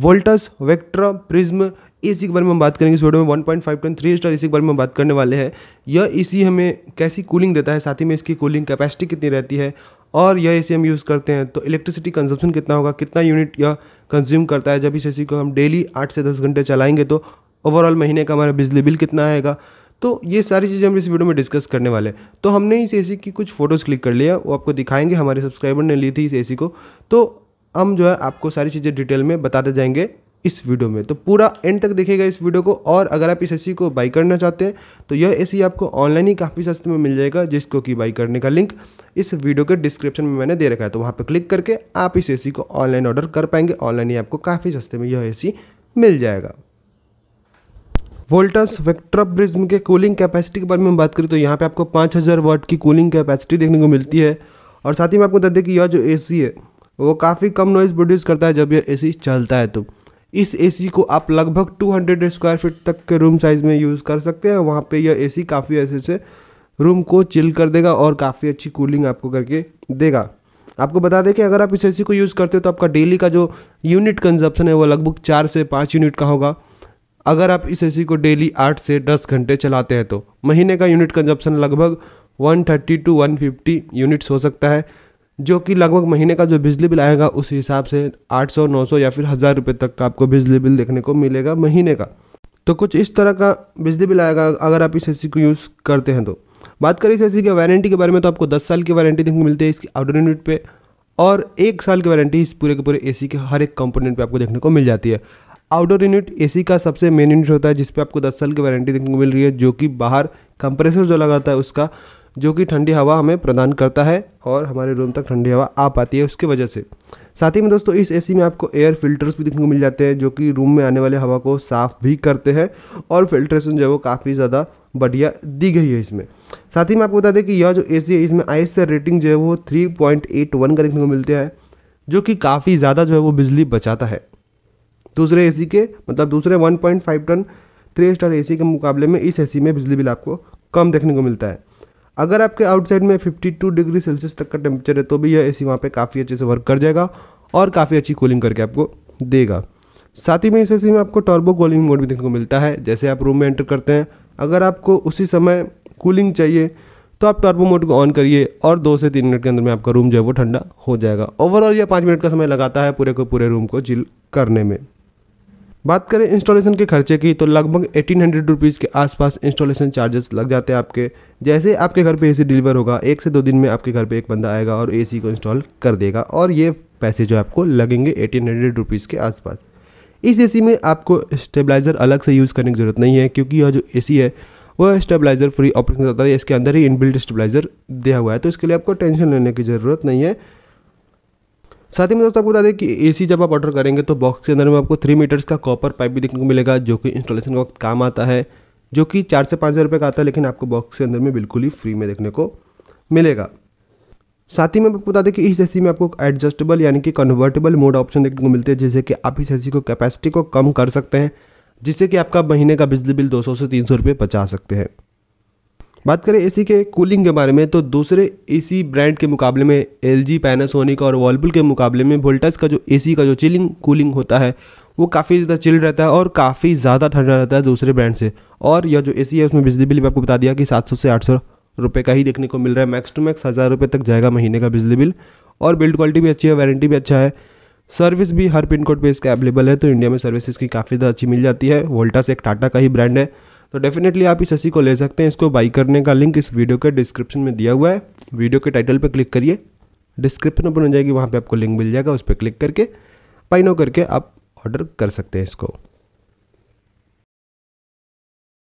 volts Vectra prism इसी के बारे में हम बात करेंगे इस वीडियो में 1.5 टन थ्री स्टार इसी के बारे में बात करने वाले हैं यह इसी हमें कैसी कूलिंग देता है साथ ही में इसकी कूलिंग कैपेसिटी कितनी रहती है और यह एसी हम यूज़ करते हैं तो इलेक्ट्रिसिटी कंजप्शन कितना होगा कितना यूनिट यह कंज्यूम करता है जब इस ए को हम डेली आठ से दस घंटे चलाएंगे तो ओवरऑल महीने का हमारा बिजली बिल कितना आएगा तो ये सारी चीज़ें हम इस वीडियो में डिस्कस करने वाले हैं तो हमने इस एसी की कुछ फ़ोटोज़ क्लिक कर लिया वो आपको दिखाएंगे हमारे सब्सक्राइबर ने ली थी इस एसी को तो हम जो है आपको सारी चीज़ें डिटेल में बताते जाएंगे इस वीडियो में तो पूरा एंड तक देखिएगा इस वीडियो को और अगर आप इस ए को बाई करना चाहते हैं तो यह ए आपको ऑनलाइन ही काफ़ी सस्ते में मिल जाएगा जिसको कि बाई करने का लिंक इस वीडियो के डिस्क्रिप्शन में मैंने दे रखा है तो वहाँ पर क्लिक करके आप इस ए को ऑनलाइन ऑर्डर कर पाएंगे ऑनलाइन ही आपको काफ़ी सस्ते में यह ए मिल जाएगा वोल्टस वेक्ट्रा ब्रिज्म के कूलिंग कैपेसिटी के बारे में बात करें तो यहाँ पे आपको 5000 वर्ट की कूलिंग कैपेसिटी देखने को मिलती है और साथ ही मैं आपको बता दें कि यह जो एसी है वो काफ़ी कम नॉइज़ प्रोड्यूस करता है जब यह एसी चलता है तो इस एसी को आप लगभग 200 स्क्वायर फीट तक के रूम साइज़ में यूज़ कर सकते हैं वहाँ पे यह एसी काफ़ी ऐसे से रूम को चिल कर देगा और काफ़ी अच्छी कूलिंग आपको करके देगा आपको बता दें कि अगर आप इस एसी को यूज़ करते हो तो आपका डेली का जो यूनिट कंजप्शन है वो लगभग चार से पाँच यूनिट का होगा अगर आप इस एसी को डेली आठ से दस घंटे चलाते हैं तो महीने का यूनिट कंजप्शन लगभग 130 टू 150 यूनिट्स हो सकता है जो कि लगभग महीने का जो बिजली बिल आएगा उस हिसाब से 800 900 या फिर हज़ार रुपये तक का आपको बिजली बिल देखने को मिलेगा महीने का तो कुछ इस तरह का बिजली बिल आएगा अगर आप इस ए को यूज़ करते हैं तो बात करें इस ए की वारंटी के बारे में तो आपको दस साल की वारंटी देखने को मिलती है इसकी आउटर यूनिट पर और एक साल की वारंटी इस पूरे के पूरे ए के हर एक कंपोनेंट पर आपको देखने को मिल जाती है आउटडोर यूनिट ए का सबसे मेन यूनिट होता है जिस पर आपको 10 साल की वारंटी देखने को मिल रही है जो कि बाहर कंप्रेसर जो लगाता है उसका जो कि ठंडी हवा हमें प्रदान करता है और हमारे रूम तक ठंडी हवा आ पाती है उसकी वजह से साथ ही में दोस्तों इस एसी में आपको एयर फिल्टर्स भी देखने को मिल जाते हैं जो कि रूम में आने वाले हवा को साफ़ भी करते हैं और फिल्ट्रेशन जो है वो काफ़ी ज़्यादा बढ़िया दी गई है इसमें साथ ही में आपको बता दें कि यह जो ए है इसमें आई रेटिंग जो है वो थ्री पॉइंट एट वन का देखने को मिलता है जो कि काफ़ी ज़्यादा जो है वो बिजली बचाता है दूसरे ए के मतलब दूसरे one point five ton three star ए के मुकाबले में इस ए में बिजली बिल आपको कम देखने को मिलता है अगर आपके आउटसाइड में 52 डिग्री सेल्सियस तक का टेम्परेचर है तो भी यह ए सी वहाँ पर काफ़ी अच्छे से वर्क कर जाएगा और काफ़ी अच्छी कूलिंग करके आपको देगा साथ ही में इस ए में आपको टर्बो कूलिंग मोड भी देखने को मिलता है जैसे आप रूम में एंटर करते हैं अगर आपको उसी समय कूलिंग चाहिए तो आप टर्बो मोड को ऑन करिए और दो से तीन मिनट के अंदर में आपका रूम जो है वो ठंडा हो जाएगा ओवरऑल यह पाँच मिनट का समय लगाता है पूरे को पूरे रूम को चिल करने में बात करें इंस्टॉलेशन के खर्चे की तो लगभग एटीन हंड्रेड रुपीज़ के आसपास इंस्टॉलेशन चार्जेस लग जाते हैं आपके जैसे आपके घर पे एसी डिलीवर होगा एक से दो दिन में आपके घर पे एक बंदा आएगा और एसी को इंस्टॉल कर देगा और ये पैसे जो आपको लगेंगे एटीन हंड्रेड रुपीज़ के आसपास इस एसी में आपको स्टेबलाइज़र अलग से यूज़ करने की ज़रूरत नहीं है क्योंकि यह जो एसी है वह स्टेबलाइज़र फ्री ऑपरेशन करता है इसके अंदर ही इनबिल्ट स्टेबलाइज़र दिया हुआ है तो इसके लिए आपको टेंशन लेने की ज़रूरत नहीं है साथ ही में दोस्तों आपको बता दें कि एसी जब आप ऑर्डर करेंगे तो बॉक्स के अंदर में आपको थ्री मीटर्स का कॉपर पाइप भी देखने को मिलेगा जो कि इंस्टॉलेशन का वक्त काम आता है जो कि चार से पाँच हज़ार रुपये का आता है लेकिन आपको बॉक्स के अंदर में बिल्कुल ही फ्री में देखने को मिलेगा साथ ही में आपको बता दें कि इस एसी में आपको एडजस्टेबल यानी कि कन्वर्टेबल मोड ऑप्शन देखने को मिलते हैं जैसे कि आप इस एसी को कैपेसिटी को कम कर सकते हैं जिससे कि आपका महीने का बिजली बिल 200 से 300 रुपये बचा सकते हैं बात करें एसी के कूलिंग के बारे में तो दूसरे एसी ब्रांड के मुकाबले में एल जी पैनासोनिक और वॉलपुल के मुकाबले में वोल्टस का जो एसी का जो चिलिंग कूलिंग होता है वो काफ़ी ज़्यादा चिल रहता है और काफ़ी ज़्यादा ठंडा रहता है दूसरे ब्रांड से और यह जो एसी है उसमें बिजली बिल भी आपको बता दिया कि 700 से 800 सौ का ही देखने को मिल रहा है मैक्स टू मैक्स हज़ार रुपये तक जाएगा महीने का बिजली बिल और बिल्ड क्वालिटी भी अच्छी है वारंटी भी अच्छा है सर्विस भी हर पिन कोड पर इसका अवेलेबल है तो इंडिया में सर्विस इसकी काफ़ी ज़्यादा अच्छी मिल जाती है वोल्टास एक टाटा का ही ब्रांड है तो डेफिनेटली आप इस एसी को ले सकते हैं इसको बाई करने का लिंक इस वीडियो के डिस्क्रिप्शन में दिया हुआ है वीडियो के टाइटल पर क्लिक करिए डिस्क्रिप्शन ओपन हो जाएगी वहाँ पर आपको लिंक मिल जाएगा उस पर क्लिक करके पाइनो करके आप ऑर्डर कर सकते हैं इसको